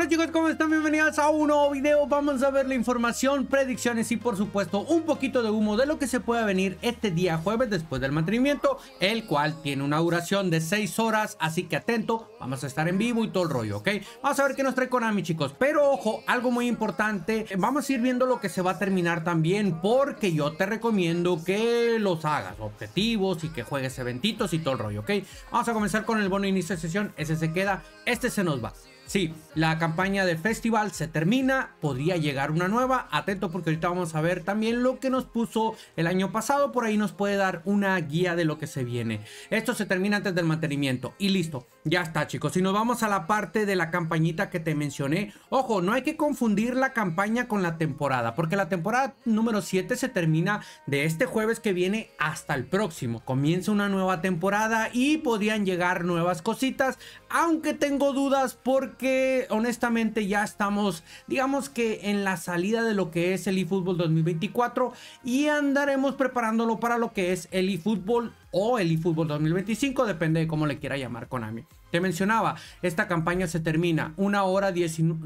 Hola chicos, ¿cómo están? Bienvenidos a un nuevo video. Vamos a ver la información, predicciones y por supuesto un poquito de humo de lo que se puede venir este día jueves después del mantenimiento, el cual tiene una duración de 6 horas, así que atento, vamos a estar en vivo y todo el rollo, ¿ok? Vamos a ver qué nos trae Konami chicos, pero ojo, algo muy importante, vamos a ir viendo lo que se va a terminar también porque yo te recomiendo que los hagas, objetivos y que juegues eventitos y todo el rollo, ¿ok? Vamos a comenzar con el bono inicio de sesión, ese se queda, este se nos va. Sí, la campaña del festival se termina, podría llegar una nueva, atento porque ahorita vamos a ver también lo que nos puso el año pasado, por ahí nos puede dar una guía de lo que se viene. Esto se termina antes del mantenimiento y listo, ya está chicos. Si nos vamos a la parte de la campañita que te mencioné, ojo, no hay que confundir la campaña con la temporada, porque la temporada número 7 se termina de este jueves que viene hasta el próximo. Comienza una nueva temporada y podrían llegar nuevas cositas, aunque tengo dudas porque que honestamente ya estamos, digamos que en la salida de lo que es el eFootball 2024 y andaremos preparándolo para lo que es el eFootball o el eFootball 2025, depende de cómo le quiera llamar Konami. Te mencionaba, esta campaña se termina una hora,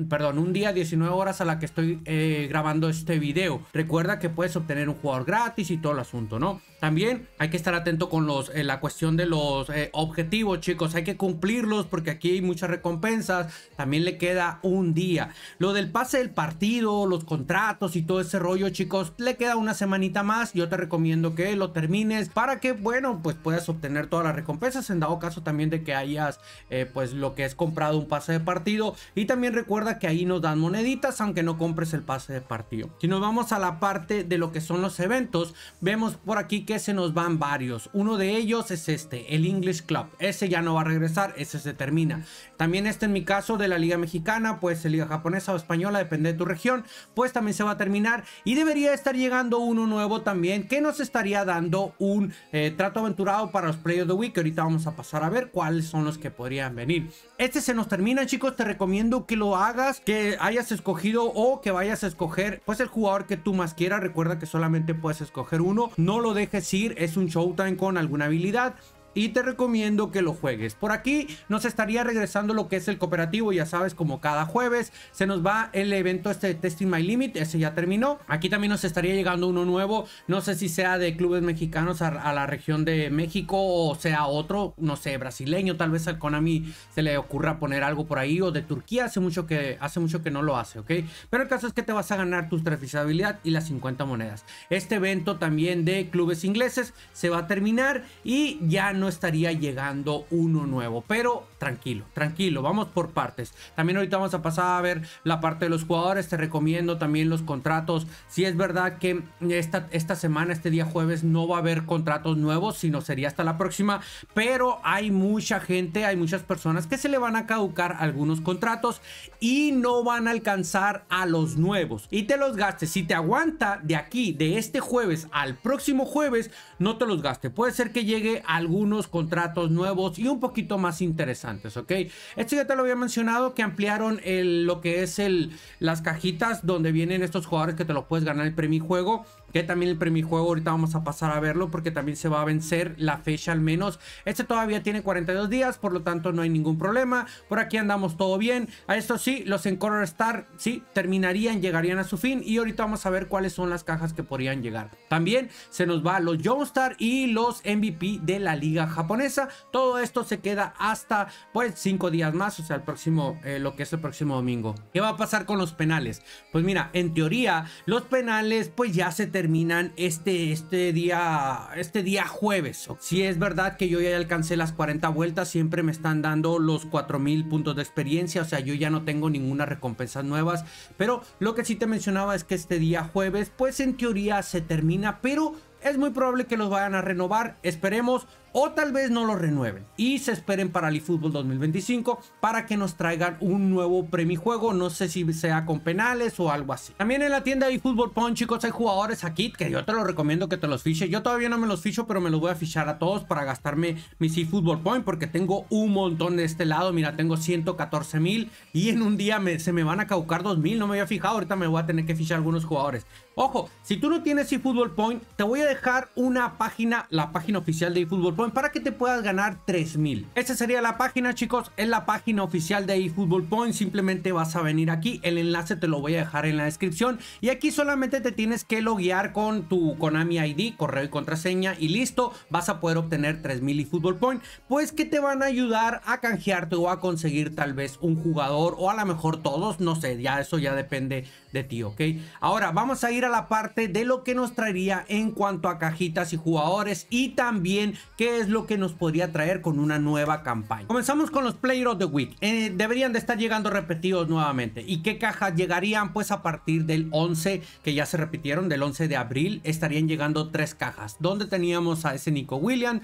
perdón, un día 19 horas a la que estoy eh, grabando este video. Recuerda que puedes obtener un jugador gratis y todo el asunto, ¿no? También hay que estar atento con los, eh, la cuestión de los eh, objetivos, chicos. Hay que cumplirlos porque aquí hay muchas recompensas. También le queda un día. Lo del pase del partido, los contratos y todo ese rollo, chicos, le queda una semanita más. Yo te recomiendo que lo termines para que, bueno, pues puedas obtener todas las recompensas en dado caso también de que hayas eh, pues lo que es comprado un pase de partido. Y también recuerda que ahí nos dan moneditas aunque no compres el pase de partido. Si nos vamos a la parte de lo que son los eventos, vemos por aquí que se nos van varios. Uno de ellos es este, el English Club. Ese ya no va a regresar, ese se termina. También este en mi caso de la Liga Mexicana, pues Liga Japonesa o Española, depende de tu región, pues también se va a terminar. Y debería estar llegando uno nuevo también que nos estaría dando un eh, trato aventurado para los Players de Week. Ahorita vamos a pasar a ver cuáles son los que podrían venir. Este se nos termina, chicos. Te recomiendo que lo hagas, que hayas escogido o que vayas a escoger, pues el jugador que tú más quieras. Recuerda que solamente puedes escoger uno. No lo dejes ir. Es un showtime con alguna habilidad y te recomiendo que lo juegues. Por aquí nos estaría regresando lo que es el cooperativo, ya sabes, como cada jueves. Se nos va el evento este de Testing My Limit, ese ya terminó. Aquí también nos estaría llegando uno nuevo, no sé si sea de clubes mexicanos a, la región de México o sea otro, no sé, brasileño, tal vez al Konami se le ocurra poner algo por ahí o de Turquía, hace mucho que, hace mucho que no lo hace, ¿ok? Pero el caso es que te vas a ganar tu transfisabilidad y las 50 monedas. Este evento también de clubes ingleses se va a terminar y ya no no estaría llegando uno nuevo. Pero tranquilo, tranquilo, vamos por partes. También ahorita vamos a pasar a ver la parte de los jugadores. Te recomiendo también los contratos. Si es verdad que esta, esta semana, este día jueves, no va a haber contratos nuevos, sino sería hasta la próxima. Pero hay mucha gente, hay muchas personas que se le van a caducar algunos contratos y no van a alcanzar a los nuevos. Y te los gastes. Si te aguanta de aquí, de este jueves al próximo jueves, no te los gaste. Puede ser que llegue algún unos contratos nuevos y un poquito más interesantes, ¿ok? Esto ya te lo había mencionado, que ampliaron el, lo que es el, las cajitas donde vienen estos jugadores que te los puedes ganar el premio juego que también el juego ahorita vamos a pasar a verlo porque también se va a vencer la fecha al menos. Este todavía tiene 42 días, por lo tanto no hay ningún problema. Por aquí andamos todo bien. A esto sí, los encore Star, sí, terminarían, llegarían a su fin y ahorita vamos a ver cuáles son las cajas que podrían llegar. También se nos va los Jonestar y los MVP de la liga japonesa. Todo esto se queda hasta pues 5 días más, o sea, el próximo, eh, lo que es el próximo domingo. ¿Qué va a pasar con los penales? Pues mira, en teoría los penales pues ya se terminan terminan este, este, día, este día jueves. Si es verdad que yo ya alcancé las 40 vueltas, siempre me están dando los 4000 puntos de experiencia. O sea, yo ya no tengo ninguna recompensa nuevas. Pero lo que sí te mencionaba es que este día jueves, pues en teoría se termina, pero es muy probable que los vayan a renovar. Esperemos o tal vez no lo renueven y se esperen para el eFootball 2025 para que nos traigan un nuevo premijuego, no sé si sea con penales o algo así. También en la tienda de eFootball chicos, hay jugadores aquí que yo te lo recomiendo que te los fiches. Yo todavía no me los ficho, pero me los voy a fichar a todos para gastarme mis eFootball Point porque tengo un montón de este lado. Mira, tengo 114 mil y en un día se me van a caucar 2000, mil. No me había fijado, ahorita me voy a tener que fichar algunos jugadores. Ojo, si tú no tienes eFootball Point, te voy a dejar una página, la página oficial de eFootball pues, para que te puedas ganar 3000. Esa sería la página, chicos. Es la página oficial de eFootball Simplemente vas a venir aquí. El enlace te lo voy a dejar en la descripción. Y aquí solamente te tienes que loguear con tu Konami ID, correo y contraseña. Y listo, vas a poder obtener 3000 eFootball Point. Pues que te van a ayudar a canjearte o a conseguir tal vez un jugador o a lo mejor todos. No sé, ya eso ya depende de ti, ¿ok? Ahora vamos a ir a la parte de lo que nos traería en cuanto a cajitas y jugadores y también que es lo que nos podría traer con una nueva campaña. Comenzamos con los Player of the Week. Eh, deberían de estar llegando repetidos nuevamente. ¿Y qué cajas llegarían? Pues a partir del 11, que ya se repitieron, del 11 de abril, estarían llegando tres cajas. Donde teníamos a ese Nico William,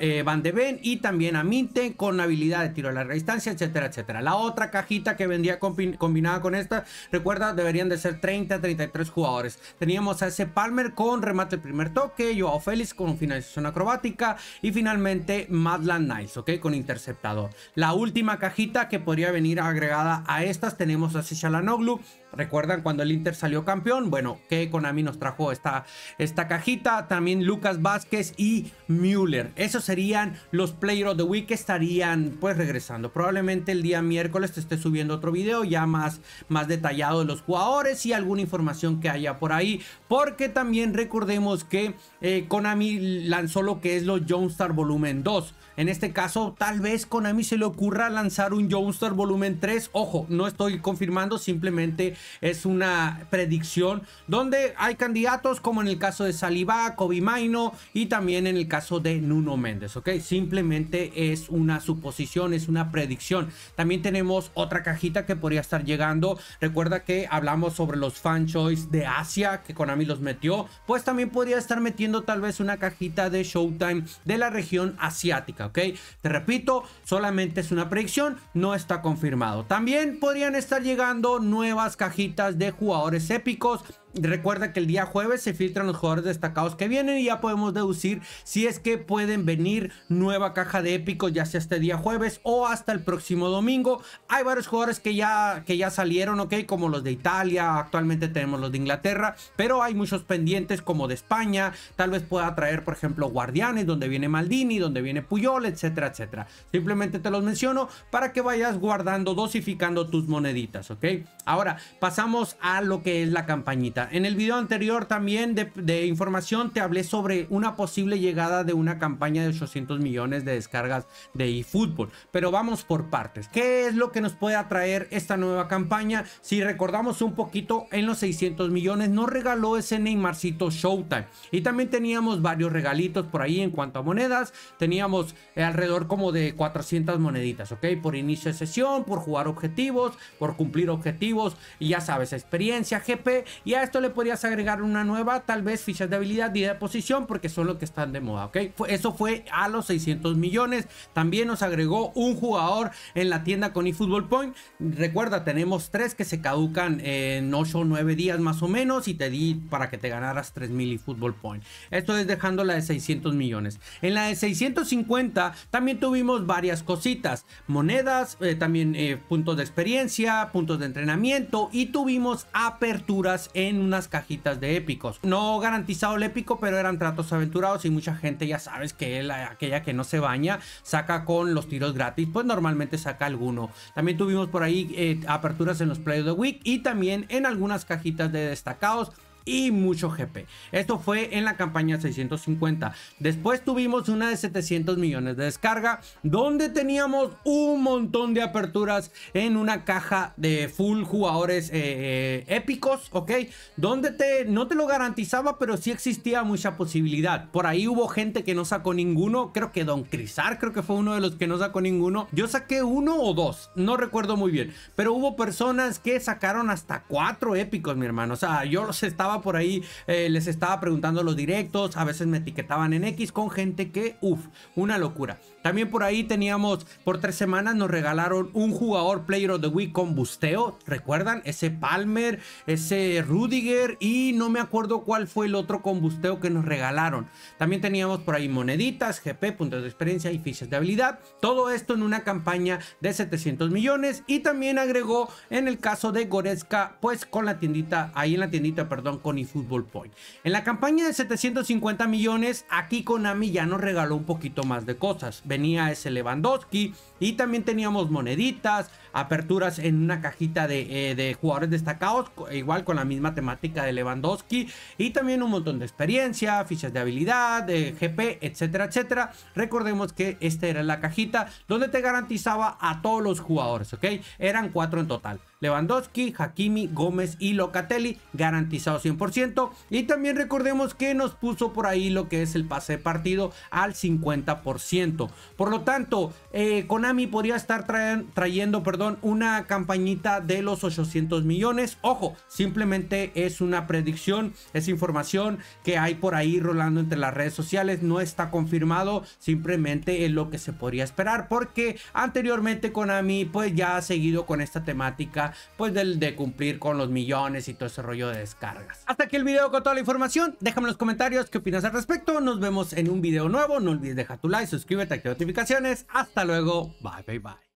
eh, Van de Ven y también a Minte con habilidad de tiro a larga distancia, etcétera, etcétera. La otra cajita que vendía combinada con esta, recuerda, deberían de ser 30, 33 jugadores. Teníamos a ese Palmer con remate el primer toque, Joao Félix con finalización acrobática y finalmente Madland Nice, ¿ok? Con interceptador. La última cajita que podría venir agregada a estas tenemos a Sishalanoglu ¿Recuerdan cuando el Inter salió campeón? Bueno, que Konami nos trajo esta, esta cajita. También Lucas Vázquez y Müller. Esos serían los Player of the Week que estarían pues regresando. Probablemente el día miércoles te esté subiendo otro video ya más, más detallado de los jugadores y alguna información que haya por ahí. Porque también recordemos que eh, Konami lanzó lo que es los Jonestar Volumen 2. En este caso, tal vez Konami se le ocurra lanzar un Jonestar Volumen 3. Ojo, no estoy confirmando, simplemente es una predicción donde hay candidatos como en el caso de Saliba, Kobe Maino y también en el caso de Nuno Méndez, ¿ok? Simplemente es una suposición, es una predicción. También tenemos otra cajita que podría estar llegando. Recuerda que hablamos sobre los fan choice de Asia que Konami los metió, pues también podría estar metiendo tal vez una cajita de Showtime de la región asiática, ¿ok? Te repito, solamente es una predicción, no está confirmado. También podrían estar llegando nuevas cajitas cajitas de jugadores épicos Recuerda que el día jueves se filtran los jugadores destacados que vienen y ya podemos deducir si es que pueden venir nueva caja de épicos ya sea este día jueves o hasta el próximo domingo. Hay varios jugadores que ya, que ya salieron, ok, como los de Italia, actualmente tenemos los de Inglaterra, pero hay muchos pendientes como de España, tal vez pueda traer por ejemplo Guardianes, donde viene Maldini, donde viene Puyol, etcétera, etcétera. Simplemente te los menciono para que vayas guardando, dosificando tus moneditas, ok. Ahora pasamos a lo que es la campañita en el video anterior también de, información te hablé sobre una posible llegada de una campaña de 800 millones de descargas de eFootball, pero vamos por partes. ¿Qué es lo que nos puede atraer esta nueva campaña? Si recordamos un poquito, en los 600 millones nos regaló ese Neymarcito Showtime y también teníamos varios regalitos por ahí en cuanto a monedas. Teníamos alrededor como de 400 moneditas, ¿ok? Por inicio de sesión, por jugar objetivos, por cumplir objetivos, y ya sabes, experiencia, GP, y a esto le podrías agregar una nueva, tal vez fichas de habilidad y de posición, porque son los que están de moda, ¿ok? Eso fue a los 600 millones. También nos agregó un jugador en la tienda con eFootball Point. Recuerda, tenemos tres que se caducan en 8 o 9 días más o menos y te di para que te ganaras 3000 eFootball Point. Esto es dejando la de 600 millones. En la de 650 también tuvimos varias cositas, monedas, eh, también eh, puntos de experiencia, puntos de entrenamiento y tuvimos aperturas en unas cajitas de épicos. No garantizado el épico, pero eran tratos aventurados y mucha gente ya sabes que aquella que no se baña saca con los tiros gratis, pues normalmente saca alguno. También tuvimos por ahí eh, aperturas en los Play de the Week y también en algunas cajitas de destacados y mucho GP. Esto fue en la campaña 650. Después tuvimos una de 700 millones de descarga, donde teníamos un montón de aperturas en una caja de full jugadores eh, eh, épicos, ¿ok? Donde te, no te lo garantizaba, pero sí existía mucha posibilidad. Por ahí hubo gente que no sacó ninguno, creo que Don Crisar, creo que fue uno de los que no sacó ninguno. Yo saqué uno o dos, no recuerdo muy bien, pero hubo personas que sacaron hasta cuatro épicos, mi hermano. O sea, yo los estaba por ahí, eh, les estaba preguntando los directos, a veces me etiquetaban en X con gente que, uff, una locura. También por ahí teníamos, por tres semanas nos regalaron un jugador Player of the Week con busteo. ¿Recuerdan? Ese Palmer, ese Rudiger y no me acuerdo cuál fue el otro con que nos regalaron. También teníamos por ahí moneditas, GP, puntos de experiencia y fichas de habilidad. Todo esto en una campaña de 700 millones. Y también agregó en el caso de Goretzka, pues con la tiendita, ahí en la tiendita, perdón, con eFootball Point. En la campaña de 750 millones, aquí Konami ya nos regaló un poquito más de cosas tenía ese Lewandowski y también teníamos moneditas, aperturas en una cajita de, eh, jugadores destacados, igual con la misma temática de Lewandowski y también un montón de experiencia, fichas de habilidad, de GP, etcétera, etcétera. Recordemos que esta era la cajita donde te garantizaba a todos los jugadores, ¿ok? Eran cuatro en total. Lewandowski, Hakimi, Gómez y Locatelli, garantizado 100%. Y también recordemos que nos puso por ahí lo que es el pase de partido al 50%. Por lo tanto, eh, Konami podría estar trayendo perdón, una campañita de los 800 millones. Ojo, simplemente es una predicción, es información que hay por ahí rolando entre las redes sociales. No está confirmado, simplemente es lo que se podría esperar porque anteriormente Konami pues ya ha seguido con esta temática pues del, de cumplir con los millones y todo ese rollo de descargas. Hasta aquí el video con toda la información. Déjame en los comentarios qué opinas al respecto. Nos vemos en un video nuevo. No olvides dejar tu like, suscríbete, activa notificaciones. Hasta luego. Bye, bye, bye.